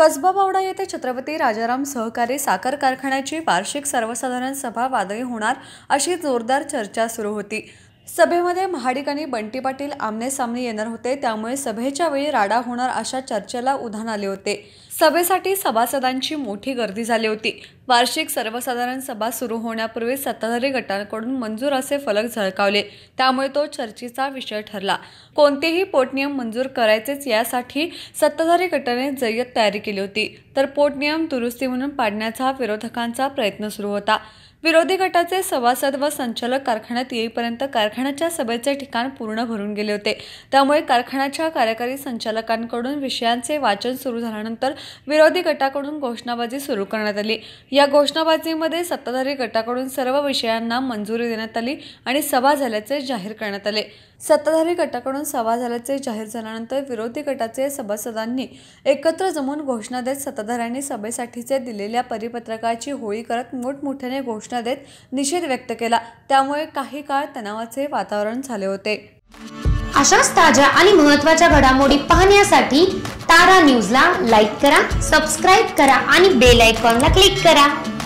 कसबा बावडा येथे छत्रपती राजाराम सहकारी साखर कारखान्याची वार्षिक सर्वसाधारण सभा वादळी होणार अशी जोरदार चर्चा सुरू होती सभेमध्ये आणि बंटी पाटील आमनेसामने येणार होते त्यामुळे सभेच्या वेळी राडा होणार अशा चर्चेला उधाण आले होते सभेसाठी सभासदांची मोठी गर्दी झाली होती वार्षिक सर्वसाधारण सभा सुरू होण्यापूर्वी सत्ताधारी गटांकडून मंजूर असे फलक झळकावले त्यामुळे तो चर्चेचा विषय ठरला कोणतेही पोटनियम मंजूर करायचेच यासाठी सत्ताधारी गटाने जय्यत तयारी केली होती तर पोटनियम दुरुस्ती म्हणून पाडण्याचा विरोधकांचा प्रयत्न सुरू होता विरोधी गटाचे सभासद व संचालक कारखान्यात येईपर्यंत कारखान्याच्या सभेचे ठिकाण पूर्ण भरून गेले होते त्यामुळे कारखान्याच्या कार्यकारी संचालकांकडून विषयांचे वाचन सुरू झाल्यानंतर विरोधी गटाकडून घोषणाबाजी सुरू करण्यात आली या घोषणाबाजीमध्ये सत्ताधारी गटाकडून सर्व विषयांना मंजुरी देण्यात आली आणि सभा झाल्याचे जाहीर करण्यात आले सत्ताधारी गटाकडून सभा झाल्याचे जाहीर झाल्यानंतर विरोधी गटाचे सभासदांनी एकत्र जमून घोषणा देत सत्ताधाऱ्यांनी सभेसाठीचे दिलेल्या परिपत्रकाची होळी करत मोठमोठ्याने घोषणा देत निषेध व्यक्त केला त्यामुळे काही काळ तणावाचे वातावरण झाले होते अशाच ताज्या आणि महत्त्वाच्या घडामोडी पाहण्यासाठी तारा न्यूजला लाईक करा सबस्क्राईब करा आणि बेल आयकॉनला क्लिक करा